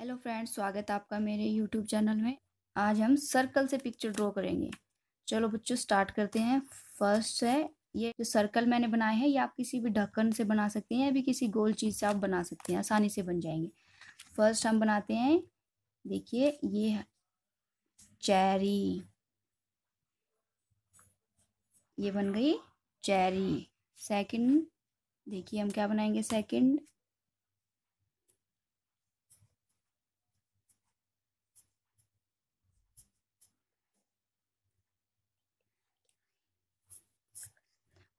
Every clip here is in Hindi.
हेलो फ्रेंड्स स्वागत है आपका मेरे यूट्यूब चैनल में आज हम सर्कल से पिक्चर ड्रॉ करेंगे चलो बच्चों स्टार्ट करते हैं फर्स्ट है ये जो सर्कल मैंने बनाए हैं ये आप किसी भी ढक्कन से बना सकते हैं या भी किसी गोल चीज़ से आप बना सकते हैं आसानी से बन जाएंगे फर्स्ट हम बनाते हैं देखिए ये चेरी ये बन गई चेरी सेकंड देखिए हम क्या बनाएंगे सेकंड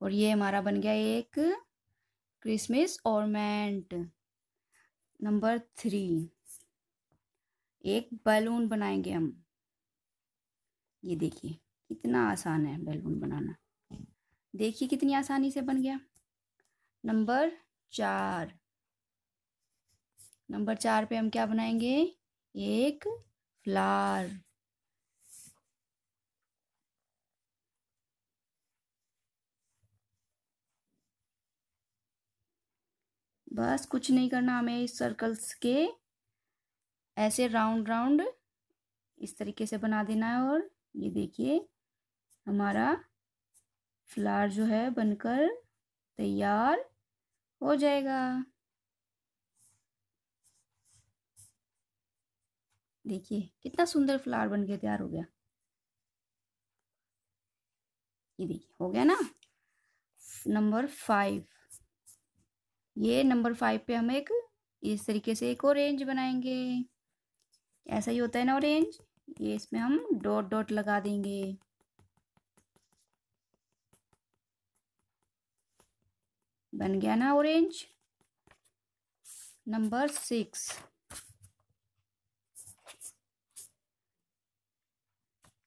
और ये हमारा बन गया एक क्रिसमस ऑर्मेंट नंबर थ्री एक बैलून बनाएंगे हम ये देखिए कितना आसान है बैलून बनाना देखिए कितनी आसानी से बन गया नंबर चार नंबर चार पे हम क्या बनाएंगे एक फ्लार बस कुछ नहीं करना हमें इस सर्कल्स के ऐसे राउंड राउंड इस तरीके से बना देना है और ये देखिए हमारा फ्लावर जो है बनकर तैयार हो जाएगा देखिए कितना सुंदर फ्लावर बन के तैयार हो गया ये देखिए हो गया ना नंबर फाइव ये नंबर फाइव पे हम एक इस तरीके से एक और रेंज बनाएंगे ऐसा ही होता है ना ऑरेंज ये इसमें हम डॉट डॉट लगा देंगे बन गया ना ऑरेंज नंबर सिक्स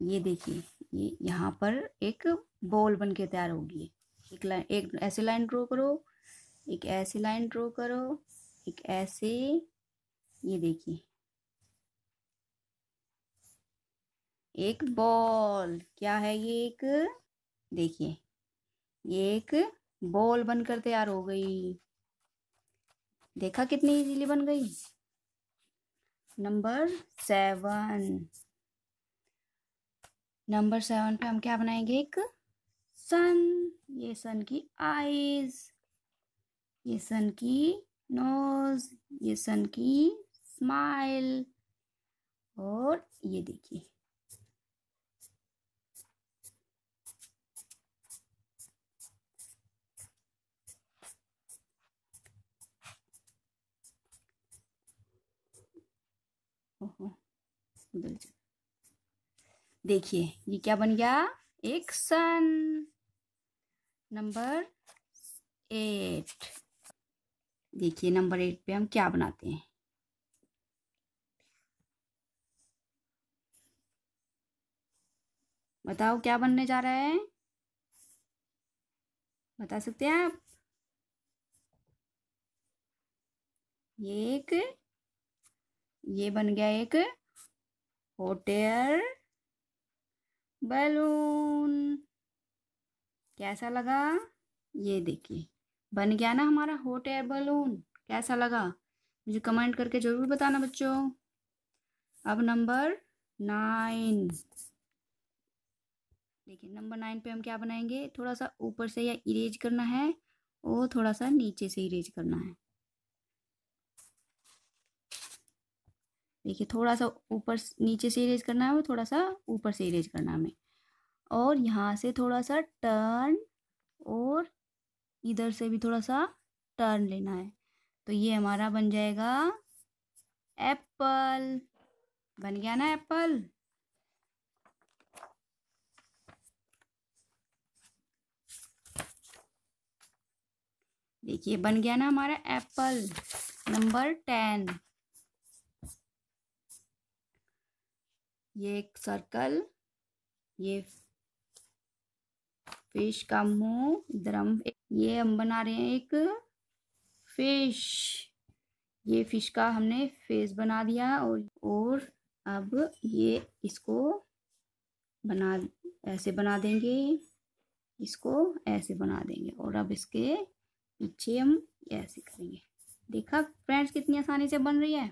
ये देखिए ये यहाँ पर एक बॉल बन के तैयार होगी एक लाइन एक ऐसे लाइन ड्रॉ करो एक ऐसी लाइन ड्रॉ करो एक ऐसे ये देखिए एक बॉल क्या है ये एक देखिए ये एक बॉल बनकर तैयार हो गई देखा कितनी इजीली बन गई नंबर सेवन नंबर सेवन पे हम क्या बनाएंगे एक सन ये सन की आईज ये सन की नोज ये सन की स्माइल और ये देखिए देखिए ये क्या बन गया एक सन नंबर एट देखिए नंबर एट पे हम क्या बनाते हैं बताओ क्या बनने जा रहा है बता सकते हैं आप ये एक ये बन गया एक हॉट बैलून कैसा लगा ये देखिए बन गया ना हमारा हॉट एयर बलून कैसा लगा मुझे कमेंट करके ज़रूर बताना बच्चों अब नंबर नाइन देखिए नंबर नाइन पे हम क्या बनाएंगे थोड़ा सा ऊपर से या इरेज करना है और थोड़ा सा नीचे से इरेज करना है देखिए थोड़ा सा ऊपर नीचे से इरेज करना है और थोड़ा सा ऊपर से इरेज करना है हमें और यहाँ से थोड़ा सा टर्न और इधर से भी थोड़ा सा टर्न लेना है तो ये हमारा बन जाएगा एप्पल बन गया ना एप्पल देखिए बन गया ना हमारा एप्पल नंबर टेन ये एक सर्कल ये फिश का मुंह द्रम ये हम बना रहे हैं एक फिश ये फिश का हमने फेस बना दिया और और अब ये इसको बना ऐसे बना देंगे इसको ऐसे बना देंगे और अब इसके पीछे हम ऐसे करेंगे देखा फ्रेंड्स कितनी आसानी से बन रही है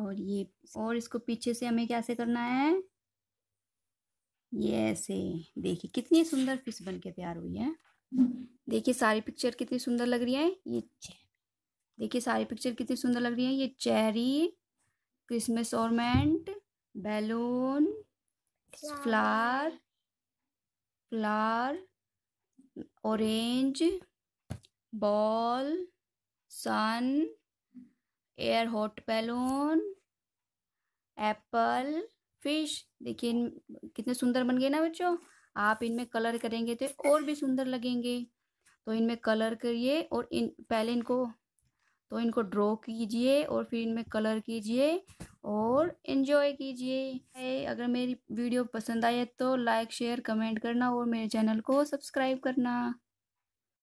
और ये और इसको पीछे से हमें कैसे करना है ये ऐसे देखिए कितनी सुंदर फिश बन के तैयार हुई है देखिए सारी पिक्चर कितनी सुंदर लग रही है ये देखिए सारी पिक्चर कितनी सुंदर लग रही है ये cherry Christmas ornament balloon flower flower orange ball sun air hot balloon apple fish देखिए कितने सुंदर बन गए ना बच्चों आप इनमें कलर करेंगे तो और भी सुंदर लगेंगे तो इनमें कलर करिए और इन पहले इनको तो इनको ड्रॉ कीजिए और फिर इनमें कलर कीजिए और इन्जॉय कीजिए अगर मेरी वीडियो पसंद आए तो लाइक शेयर कमेंट करना और मेरे चैनल को सब्सक्राइब करना